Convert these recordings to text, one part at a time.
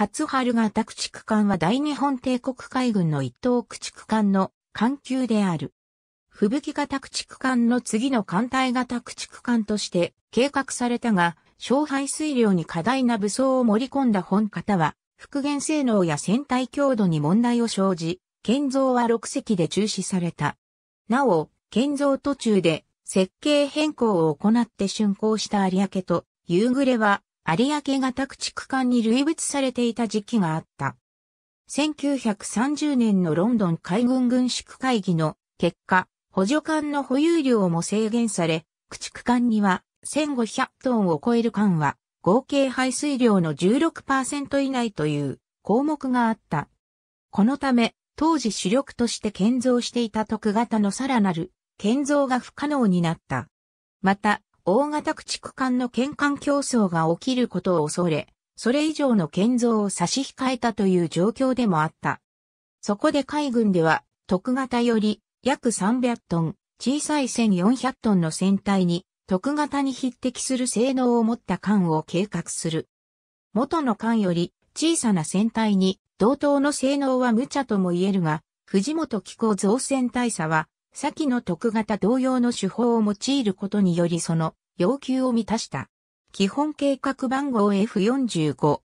初春型駆逐艦は大日本帝国海軍の一等駆逐艦の艦級である。吹雪型駆逐艦の次の艦隊型駆逐艦として計画されたが、小排水量に過大な武装を盛り込んだ本型は、復元性能や船体強度に問題を生じ、建造は6隻で中止された。なお、建造途中で設計変更を行って竣工した有明と夕暮れは有明型駆逐艦に類別されていた時期があった。1930年のロンドン海軍軍縮会議の結果、補助艦の保有量も制限され、駆逐艦には1500トンを超える艦は合計排水量の16%以内という項目があった。このため、当時主力として建造していた特型のさらなる建造が不可能になった。また、大型駆逐艦の県艦競争が起きることを恐れ、それ以上の建造を差し控えたという状況でもあった。そこで海軍では、特型より約300トン、小さい1400トンの船体に、特型に匹敵する性能を持った艦を計画する。元の艦より小さな船体に同等の性能は無茶とも言えるが、藤本機構造船大佐は先の徳型同様の手法を用いることによりその要求を満たした。基本計画番号 F45。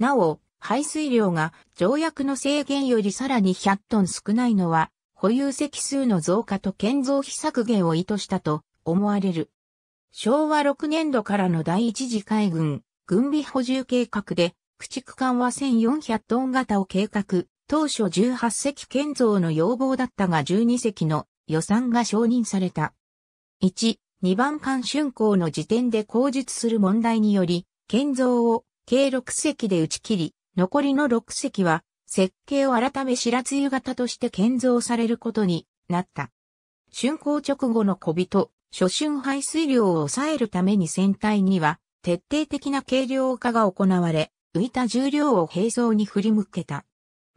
なお、排水量が条約の制限よりさらに100トン少ないのは、保有席数の増加と建造費削減を意図したと思われる。昭和6年度からの第一次海軍軍備補充計画で、駆逐艦は1400トン型を計画、当初18隻建造の要望だったが12隻の予算が承認された。1、2番間春光の時点で口述する問題により、建造を計6隻で打ち切り、残りの6隻は設計を改め白露型として建造されることになった。竣工直後の小人、初春排水量を抑えるために船体には徹底的な軽量化が行われ、浮いた重量を並走に振り向けた。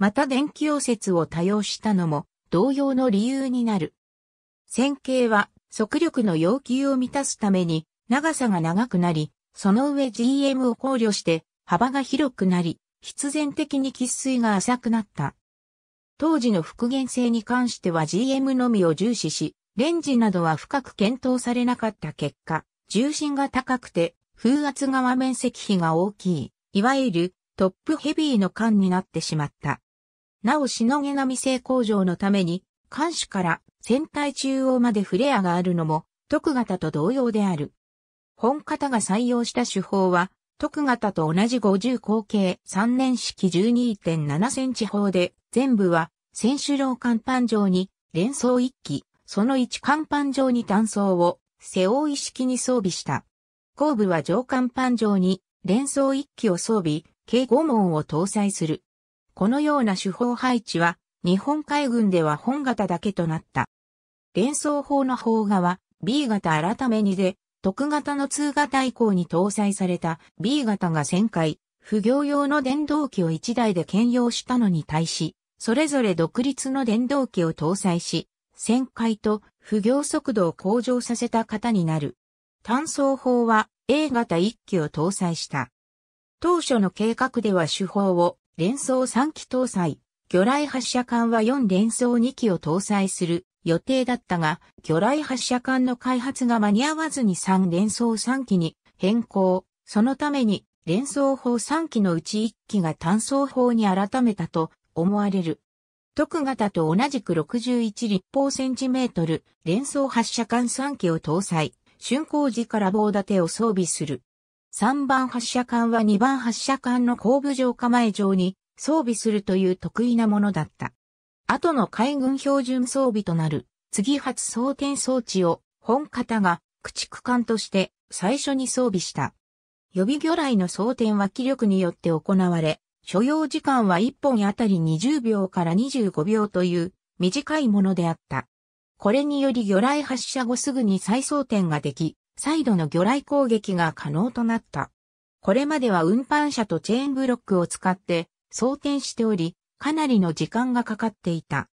また電気溶接を多用したのも同様の理由になる。線形は速力の要求を満たすために長さが長くなり、その上 GM を考慮して幅が広くなり、必然的に喫水が浅くなった。当時の復元性に関しては GM のみを重視し、レンジなどは深く検討されなかった結果、重心が高くて風圧側面積比が大きい、いわゆるトップヘビーの缶になってしまった。なおしのげな未成工場のために、艦首から船体中央までフレアがあるのも、徳型と同様である。本型が採用した手法は、徳型と同じ50口径3年式12.7センチ砲で、全部は、選手楼甲板上に、連装1機、その1甲板上に単装を、背負い式に装備した。後部は上甲板上に、連装1機を装備、計5門を搭載する。このような手法配置は、日本海軍では本型だけとなった。連装砲の砲画は B 型改めにで、特型の通型以降に搭載された B 型が旋回、不業用の電動機を1台で兼用したのに対し、それぞれ独立の電動機を搭載し、旋回と不行速度を向上させた型になる。単装砲は A 型1機を搭載した。当初の計画では手法を連装3機搭載、魚雷発射艦は4連装2機を搭載する予定だったが、魚雷発射艦の開発が間に合わずに3連装3機に変更。そのために連装砲3機のうち1機が単装砲に改めたと思われる。特型と同じく61立方センチメートル連装発射艦3機を搭載、竣工時から棒立てを装備する。3番発射艦は2番発射艦の後部上構え上に装備するという得意なものだった。後の海軍標準装備となる、次発装填装置を本型が駆逐艦として最初に装備した。予備魚雷の装填は気力によって行われ、所要時間は1本あたり20秒から25秒という短いものであった。これにより魚雷発射後すぐに再装填ができ、再度の魚雷攻撃が可能となった。これまでは運搬車とチェーンブロックを使って装填しており、かなりの時間がかかっていた。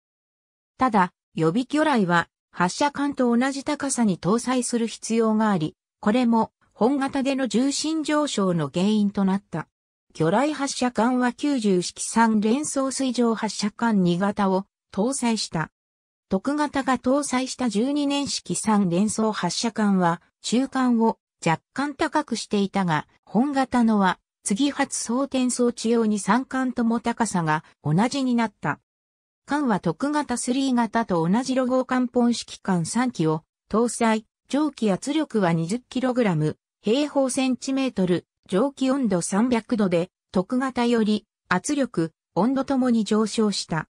ただ、予備魚雷は発射管と同じ高さに搭載する必要があり、これも本型での重心上昇の原因となった。魚雷発射管は90式3連装水上発射管2型を搭載した。特型が搭載した12年式3連装発射管は中間を若干高くしていたが、本型のは次発装転装置用に3管とも高さが同じになった。管は特型3型と同じロゴ艦本式管3機を搭載、蒸気圧力は 20kg、平方センチメートル、蒸気温度300度で、特型より圧力、温度ともに上昇した。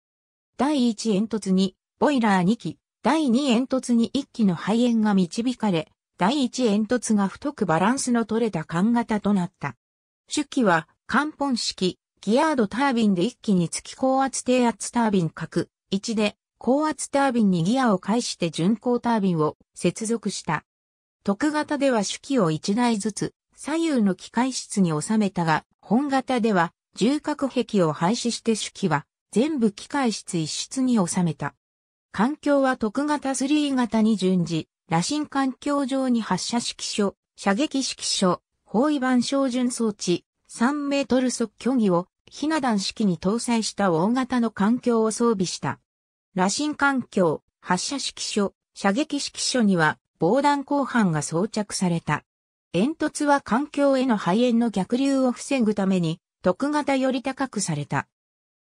第1煙突にボイラー2機、第2煙突に1機の肺炎が導かれ、第1煙突が太くバランスの取れた缶型となった。主機は、関本式、ギアードタービンで1機につき高圧低圧タービン角、1で、高圧タービンにギアを介して巡航タービンを接続した。特型では主機を1台ずつ左右の機械室に収めたが、本型では重角壁を廃止して主機は全部機械室一室に収めた。環境は特型3型に順次、羅針環境上に発射式所、射撃式所、包囲板照準装置、3メートル速距偽を、ひな弾式に搭載した大型の環境を装備した。羅針環境、発射式所、射撃式所には防弾鋼板が装着された。煙突は環境への肺炎の逆流を防ぐために、特型より高くされた。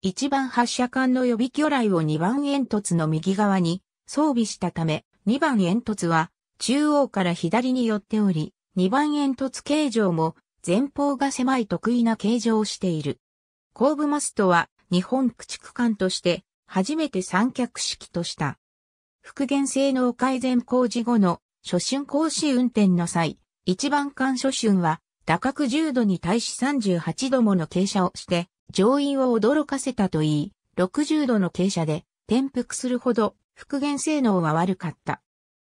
1番発射管の予備魚雷を2番煙突の右側に装備したため、2番煙突は中央から左に寄っており、2番煙突形状も前方が狭い得意な形状をしている。後部マストは日本駆逐艦として初めて三脚式とした。復元性能改善工事後の初春行使運転の際、1番艦初春は打角10度に対し38度もの傾斜をして乗員を驚かせたといい、60度の傾斜で転覆するほど復元性能は悪かった。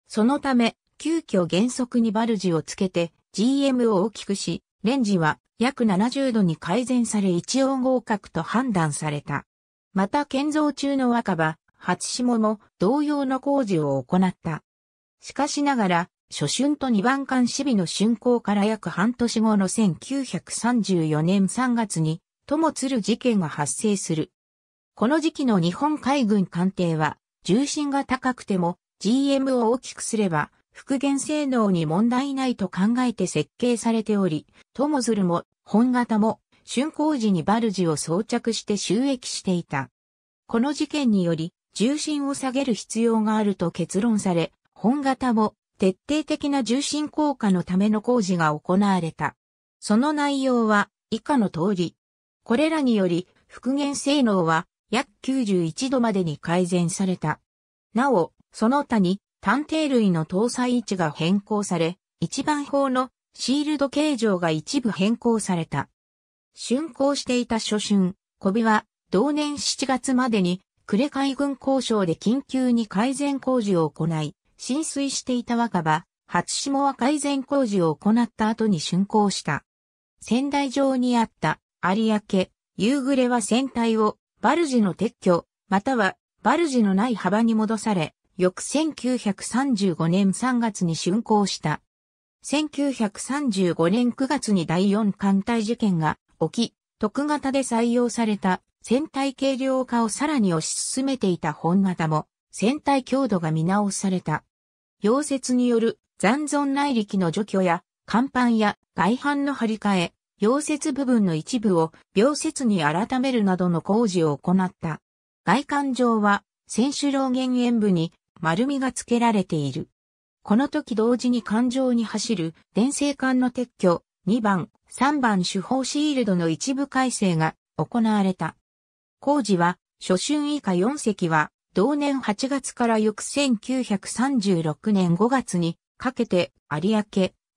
そのため、急遽減速にバルジをつけて GM を大きくし、レンジは約70度に改善され一応合格と判断された。また建造中の若葉、初下も同様の工事を行った。しかしながら、初春と二番間守備の竣工から約半年後の1934年3月に、ともつる事件が発生する。この時期の日本海軍艦艇は、重心が高くても GM を大きくすれば、復元性能に問題ないと考えて設計されており、トモズルも本型も竣工時にバルジを装着して収益していた。この事件により、重心を下げる必要があると結論され、本型も徹底的な重心効果のための工事が行われた。その内容は以下の通り、これらにより、復元性能は約91度までに改善された。なお、その他に探偵類の搭載位置が変更され、一番砲のシールド形状が一部変更された。竣工していた初春、コビは同年7月までに呉海軍交渉で緊急に改善工事を行い、浸水していた若葉、初下は改善工事を行った後に竣工した。仙台上にあった有明、夕暮れは船体を、バルジの撤去、または、バルジのない幅に戻され、翌1935年3月に竣工した。1935年9月に第4艦隊事件が起き、特型で採用された船体軽量化をさらに推し進めていた本型も、船体強度が見直された。溶接による残存内力の除去や、甲板や外板の張り替え、溶接部分の一部を溶接に改めるなどの工事を行った。外観上は、選手老減塩部に丸みが付けられている。この時同時に環状に走る電線管の撤去、2番、3番手法シールドの一部改正が行われた。工事は、初春以下4隻は、同年8月から翌1936年5月にかけて有明、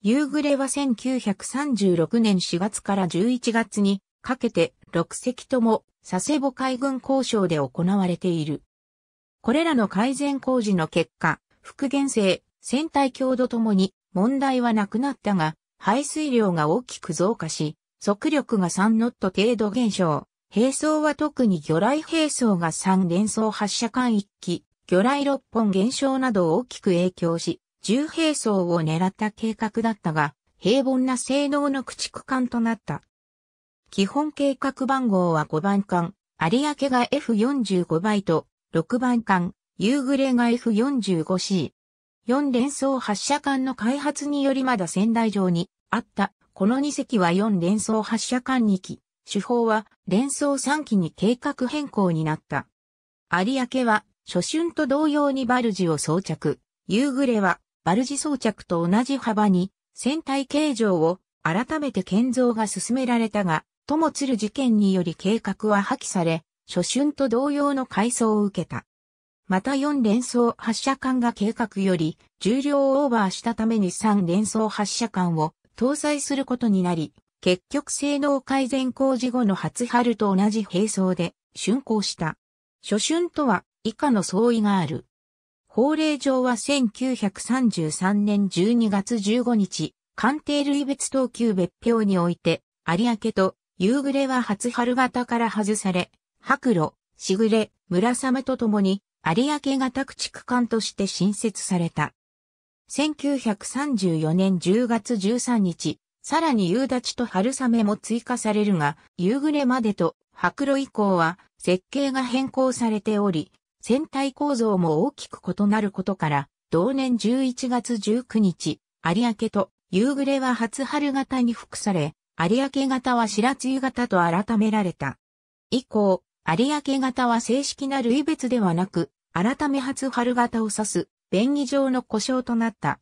夕暮れは1936年4月から11月にかけて6隻とも佐世保海軍交渉で行われている。これらの改善工事の結果、復元性、船体強度ともに問題はなくなったが、排水量が大きく増加し、速力が3ノット程度減少。並走は特に魚雷並走が3連装発射間1機、魚雷6本減少など大きく影響し、重兵装を狙った計画だったが、平凡な性能の駆逐艦となった。基本計画番号は5番艦、有明が F45 倍と、6番艦、夕暮れが F45C。4連装発射艦の開発によりまだ仙台城にあった、この2隻は4連装発射艦2機、手法は連装3機に計画変更になった。有明は初春と同様にバルジを装着、夕暮れはバルジ装着と同じ幅に船体形状を改めて建造が進められたが、ともつる事件により計画は破棄され、初春と同様の改装を受けた。また4連装発射管が計画より重量をオーバーしたために3連装発射管を搭載することになり、結局性能改善工事後の初春と同じ並走で竣工した。初春とは以下の相違がある。法令上は1933年12月15日、官邸類別等級別表において、有明と夕暮れは初春型から外され、白露、しぐれ、村雨とともに、有明型駆逐艦として新設された。1934年10月13日、さらに夕立と春雨も追加されるが、夕暮れまでと白露以降は設計が変更されており、船体構造も大きく異なることから、同年11月19日、有明と夕暮れは初春型に服され、有明型は白露型と改められた。以降、有明型は正式な類別ではなく、改め初春型を指す、便宜上の故障となった。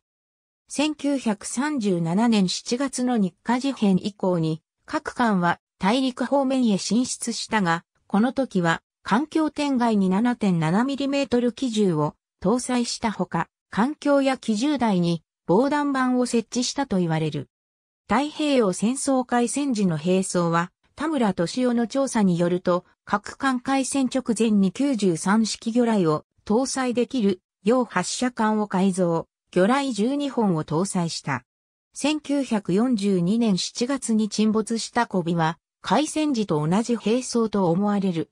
1937年7月の日課事変以降に、各艦は大陸方面へ進出したが、この時は環境点外に 7.7mm 機銃を搭載したほか、環境や機銃台に防弾板を設置したと言われる。太平洋戦争開戦時の兵装は、田村敏夫の調査によると、各艦開戦直前に93式魚雷を搭載できる洋発射艦を改造、魚雷12本を搭載した。1942年7月に沈没した小尾は、開戦時と同じ兵装と思われる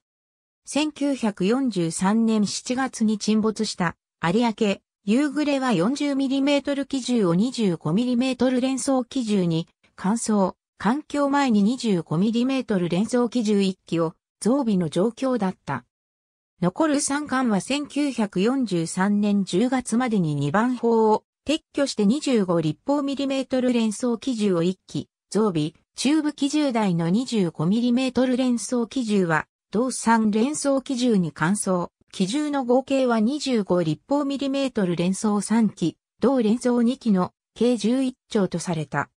1943年7月に沈没した有明、夕暮れは 40mm 機銃を 25mm 連装機銃に、乾燥、環境前に 25mm 連装機銃1機を増備の状況だった。残る3巻は1943年10月までに2番砲を撤去して25立方ミリメートル連装機銃を1機、増備、中部機銃台の25 m m 連装機銃は同三連装機銃に換装。機銃の合計は25立方ミリメートル連装3機、同連装2機の計11丁とされた。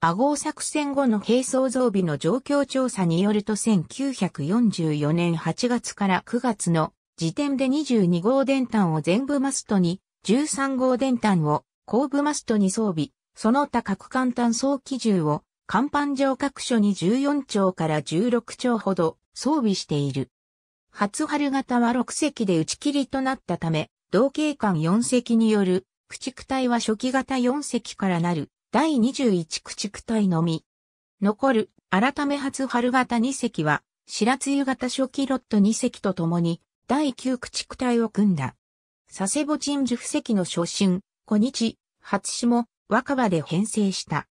アゴ作戦後の兵装増備の状況調査によると1944年8月から9月の時点で22号電端を全部マストに、13号電端を後部マストに装備、その他各艦単装機銃を甲板上各所に14丁から16丁ほど装備している。初春型は6隻で打ち切りとなったため、同警官4隻による駆逐隊は初期型4隻からなる第21駆逐隊のみ。残る改め初春型2隻は白露型初期ロット2隻と共に第9駆逐隊を組んだ。佐世保鎮守布石の初春、小日、初下、若葉で編成した。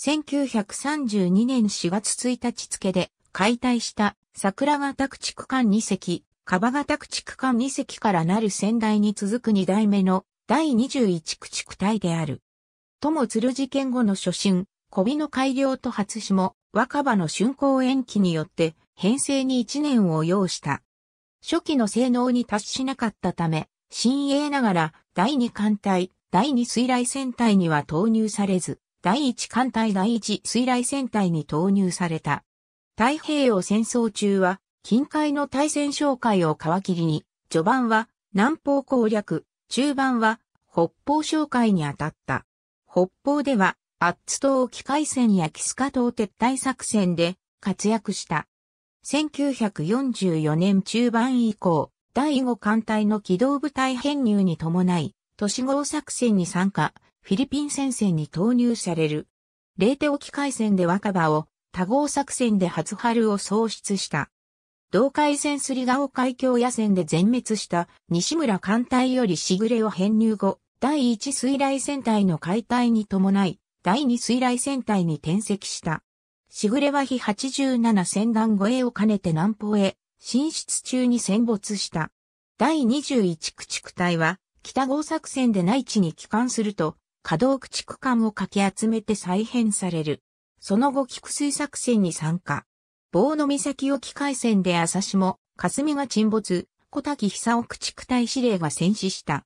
1932年4月1日付で解体した桜ヶ宅地区間2隻、カバガ宅地区間2隻からなる先代に続く2代目の第21駆逐隊である。とも鶴事件後の初心、小尾の改良と初霜、若葉の竣工延期によって、編成に1年を要した。初期の性能に達しなかったため、新鋭ながら第2艦隊、第2水雷戦隊には投入されず、第1艦隊第1水雷戦隊に投入された。太平洋戦争中は、近海の対戦紹介を皮切りに、序盤は南方攻略、中盤は北方紹介に当たった。北方では、アッツ島沖海戦やキスカ島撤退作戦で活躍した。1944年中盤以降、第5艦隊の機動部隊編入に伴い、都市号作戦に参加、フィリピン戦線に投入される。レーテ沖海戦で若葉を多号作戦で初春を創出した。同海戦すり顔海峡野戦で全滅した西村艦隊よりしぐれを編入後、第1水雷戦隊の解体に伴い、第2水雷戦隊に転籍した。しぐれは日87戦団護衛を兼ねて南方へ、進出中に戦没した。第21駆逐隊は、北号作戦で内地に帰還すると、稼働駆逐艦をかき集めて再編される。その後菊水作戦に参加。棒の岬沖海戦で朝下、霞が沈没、小滝久奥駆逐隊司令が戦死した。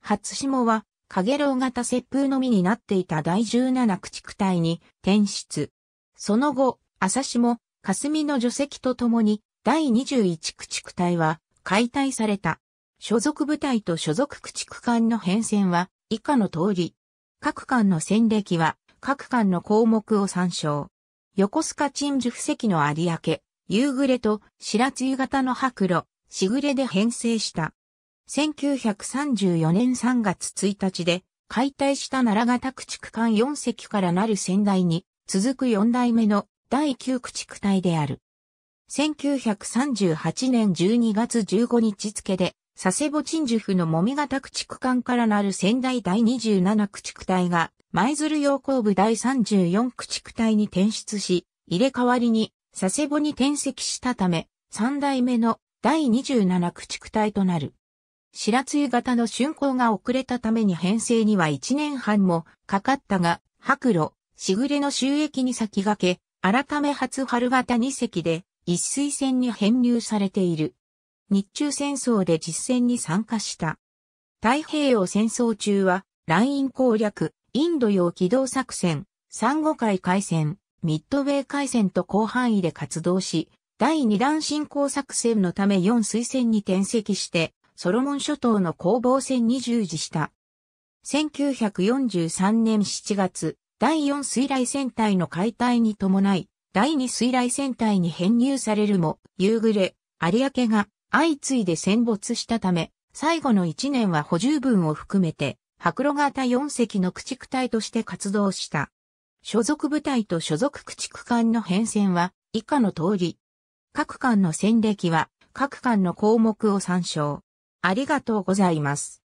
初下は、影楼型接風のみになっていた第17駆逐隊に転出。その後、朝下、霞の除籍とともに、第21駆逐隊は解体された。所属部隊と所属駆逐艦の変遷は以下の通り。各艦の戦歴は各館の項目を参照。横須賀鎮守布石の有明、夕暮れと白露型の白露、しぐれで編成した。1934年3月1日で解体した奈良型駆逐艦4隻からなる仙台に続く4代目の第9駆逐隊である。1938年12月15日付で佐世保鎮守府のもみ型駆逐艦からなる仙台第27駆逐隊が舞鶴洋行部第34駆逐隊に転出し、入れ替わりに佐世保に転籍したため、3代目の第27駆逐隊となる。白露型の竣工が遅れたために編成には1年半もかかったが、白露、しぐれの収益に先駆け、改め初春型2隻で一水戦に編入されている。日中戦争で実戦に参加した。太平洋戦争中は、ライン攻略、インド洋機動作戦、産後海海戦、ミッドウェー海戦と広範囲で活動し、第二弾進行作戦のため4水戦に転籍して、ソロモン諸島の攻防戦に従事した。1943年7月、第4水雷戦隊の解体に伴い、第2水雷戦隊に編入されるも、夕暮れ、有明が相次いで戦没したため、最後の1年は補充分を含めて、白露型4隻の駆逐隊として活動した。所属部隊と所属駆逐艦の変遷は以下の通り。各艦の戦歴は各艦の項目を参照。ありがとうございます。